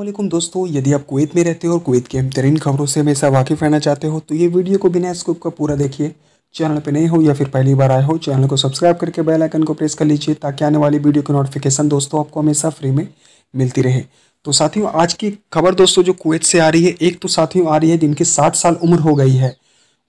असलम दोस्तों यदि आप कुवैत में रहते हो और कुवैत की अहम तरीन खबरों से हमेशा वाकिफ़ रहना चाहते हो तो ये वीडियो को बिना स्कोप का पूरा देखिए चैनल पे नए हो या फिर पहली बार आए हो चैनल को सब्सक्राइब करके बेल आइकन को प्रेस कर लीजिए ताकि आने वाली वीडियो की नोटिफिकेशन दोस्तों आपको हमेशा फ्री में मिलती रहे तो साथियों आज की खबर दोस्तों जो कुवैत से आ रही है एक तो साथियों आ रही है जिनकी साठ साल उम्र हो गई है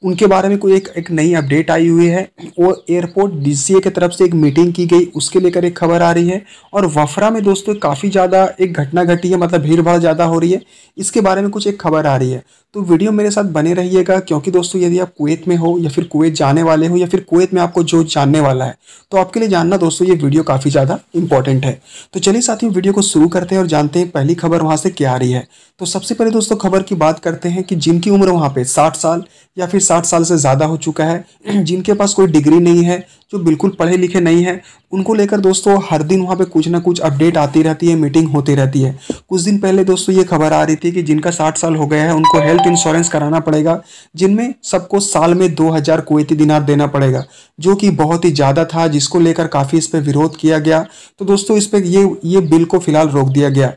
उनके बारे में कोई एक एक नई अपडेट आई हुई है और एयरपोर्ट डीसीए की तरफ से एक मीटिंग की गई उसके लेकर एक खबर आ रही है और वफरा में दोस्तों काफ़ी ज़्यादा एक घटना घटी है मतलब भीड़ भाड़ ज़्यादा हो रही है इसके बारे में कुछ एक खबर आ रही है तो वीडियो मेरे साथ बने रहिएगा क्योंकि दोस्तों यदि आप कुवैत में हो या फिर कुवैत जाने वाले हो या फिर कुवैत में आपको जो जानने वाला है तो आपके लिए जानना दोस्तों ये वीडियो काफ़ी ज़्यादा इंपॉर्टेंट है तो चलिए साथियों वीडियो को शुरू करते हैं और जानते हैं पहली खबर वहाँ से क्या आ रही है तो सबसे पहले दोस्तों खबर की बात करते हैं कि जिनकी उम्र वहाँ पर साठ साल या फिर साठ साल से ज़्यादा हो चुका है जिनके पास कोई डिग्री नहीं है जो बिल्कुल पढ़े लिखे नहीं हैं उनको लेकर दोस्तों हर दिन वहाँ पे कुछ ना कुछ अपडेट आती रहती है मीटिंग होती रहती है कुछ दिन पहले दोस्तों ये खबर आ रही थी कि जिनका साठ साल हो गया है उनको हेल्थ इंश्योरेंस कराना पड़ेगा जिनमें सबको साल में दो हज़ार कोयती दिनार देना पड़ेगा जो कि बहुत ही ज़्यादा था जिसको लेकर काफ़ी इस पर विरोध किया गया तो दोस्तों इस पर ये ये बिल को फिलहाल रोक दिया गया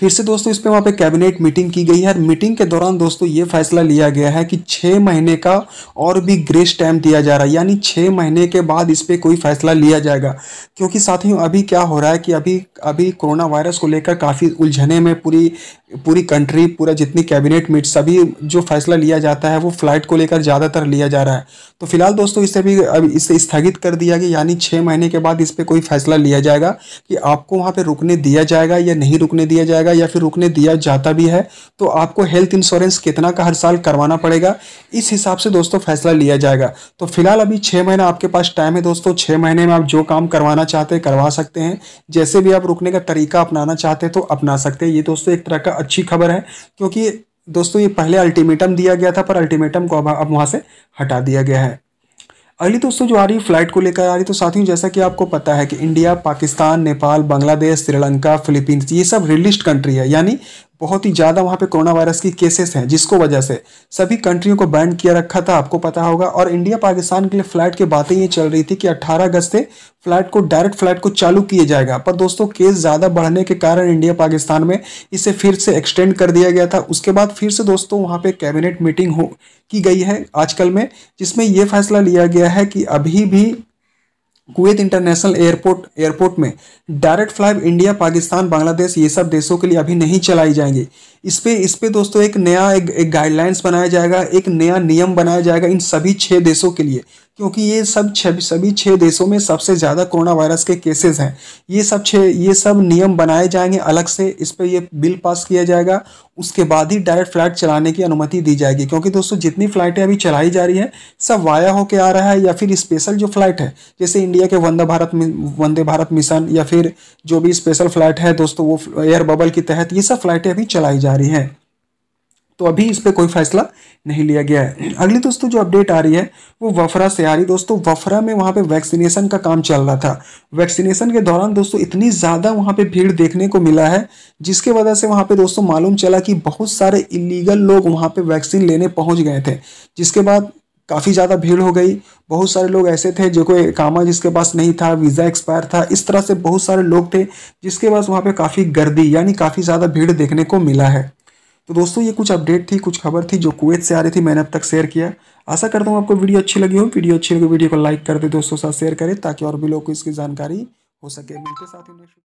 फिर से दोस्तों इस पे वहाँ पे कैबिनेट मीटिंग की गई है और मीटिंग के दौरान दोस्तों ये फैसला लिया गया है कि छः महीने का और भी ग्रेस टाइम दिया जा रहा है यानी छः महीने के बाद इस पर कोई फैसला लिया जाएगा क्योंकि साथियों अभी क्या हो रहा है कि अभी अभी कोरोना वायरस को लेकर काफ़ी उलझने में पूरी पूरी कंट्री पूरा जितनी कैबिनेट मीट सभी जो फैसला लिया जाता है वो फ्लाइट को लेकर ज़्यादातर लिया जा रहा है तो फिलहाल दोस्तों इसे भी अब इसे स्थगित कर दिया गया यानी छः महीने के बाद इस पर कोई फैसला लिया जाएगा कि आपको वहाँ पर रुकने दिया जाएगा या नहीं रुकने दिया जाएगा जाएगा या फिर रुकने दिया जाता भी है तो आपको हेल्थ इंश्योरेंस कितना का हर साल करवाना पड़ेगा इस हिसाब से दोस्तों फैसला लिया जाएगा तो फिलहाल अभी छः महीना आपके पास टाइम है दोस्तों छः महीने में आप जो काम करवाना चाहते हैं करवा सकते हैं जैसे भी आप रुकने का तरीका अपनाना चाहते हैं तो अपना सकते हैं ये दोस्तों एक तरह का अच्छी खबर है क्योंकि दोस्तों ये पहले अल्टीमेटम दिया गया था पर अल्टीमेटम को अब अब वहाँ से हटा दिया गया है अगली दोस्तों जो आ रही फ्लाइट को लेकर आ रही तो साथियों जैसा कि आपको पता है कि इंडिया पाकिस्तान नेपाल बांग्लादेश श्रीलंका फिलीपींस ये सब रिलिस्ट कंट्री है यानी बहुत ही ज़्यादा वहाँ पे कोरोना वायरस की केसेस हैं जिसको वजह से सभी कंट्रियों को बैन किया रखा था आपको पता होगा और इंडिया पाकिस्तान के लिए फ़्लाइट की बातें ये चल रही थी कि 18 अगस्त से फ़्लाइट को डायरेक्ट फ़्लाइट को चालू किया जाएगा पर दोस्तों केस ज़्यादा बढ़ने के कारण इंडिया पाकिस्तान में इसे फिर से एक्सटेंड कर दिया गया था उसके बाद फिर से दोस्तों वहाँ पर कैबिनेट मीटिंग हो की गई है आजकल में जिसमें यह फैसला लिया गया है कि अभी भी कुवैत इंटरनेशनल एयरपोर्ट एयरपोर्ट में direct flight India Pakistan Bangladesh ये सब देशों के लिए अभी नहीं चलाई जाएंगी इस पर इस पर दोस्तों एक नया एक, एक गाइडलाइंस बनाया जाएगा एक नया नियम बनाया जाएगा इन सभी छः देशों के लिए क्योंकि ये सब छः सभी छः देशों में सबसे ज़्यादा कोरोना वायरस के केसेस हैं ये सब छः ये सब नियम बनाए जाएंगे अलग से इस पर ये बिल पास किया जाएगा उसके बाद ही डायरेक्ट फ्लाइट चलाने की अनुमति दी जाएगी क्योंकि दोस्तों जितनी फ्लाइटें अभी चलाई जा रही हैं सब वाया होकर आ रहा है या फिर स्पेशल जो फ्लाइट है जैसे इंडिया के वंदे भारत वंदे भारत मिशन या फिर जो भी स्पेशल फ्लाइट है दोस्तों वो एयर बबल के तहत ये सब फ्लाइटें अभी चलाई जा रही हैं तो अभी इस पर कोई फैसला नहीं लिया गया है अगली दोस्तों जो अपडेट आ रही है वो वफरा से आ रही दोस्तों वफरा में वहाँ पे वैक्सीनेशन का काम चल रहा था वैक्सीनेशन के दौरान दोस्तों इतनी ज़्यादा वहाँ पे भीड़ देखने को मिला है जिसके वजह से वहाँ पे दोस्तों मालूम चला कि बहुत सारे इलीगल लोग वहाँ पर वैक्सीन लेने पहुँच गए थे जिसके बाद काफ़ी ज़्यादा भीड़ हो गई बहुत सारे लोग ऐसे थे जो कोई कामा जिसके पास नहीं था वीज़ा एक्सपायर था इस तरह से बहुत सारे लोग थे जिसके पास वहाँ पे काफ़ी गर्दी यानी काफ़ी ज़्यादा भीड़ देखने को मिला है तो दोस्तों ये कुछ अपडेट थी कुछ खबर थी जो कुवैत से आ रही थी मैंने अब तक शेयर किया आशा करता हूँ आपको वीडियो अच्छी लगी हो वीडियो अच्छी लगी वीडियो को लाइक कर दे दोस्तों साथ शेयर करें ताकि और भी लोग को इसकी जानकारी हो सके मिलते साथ ही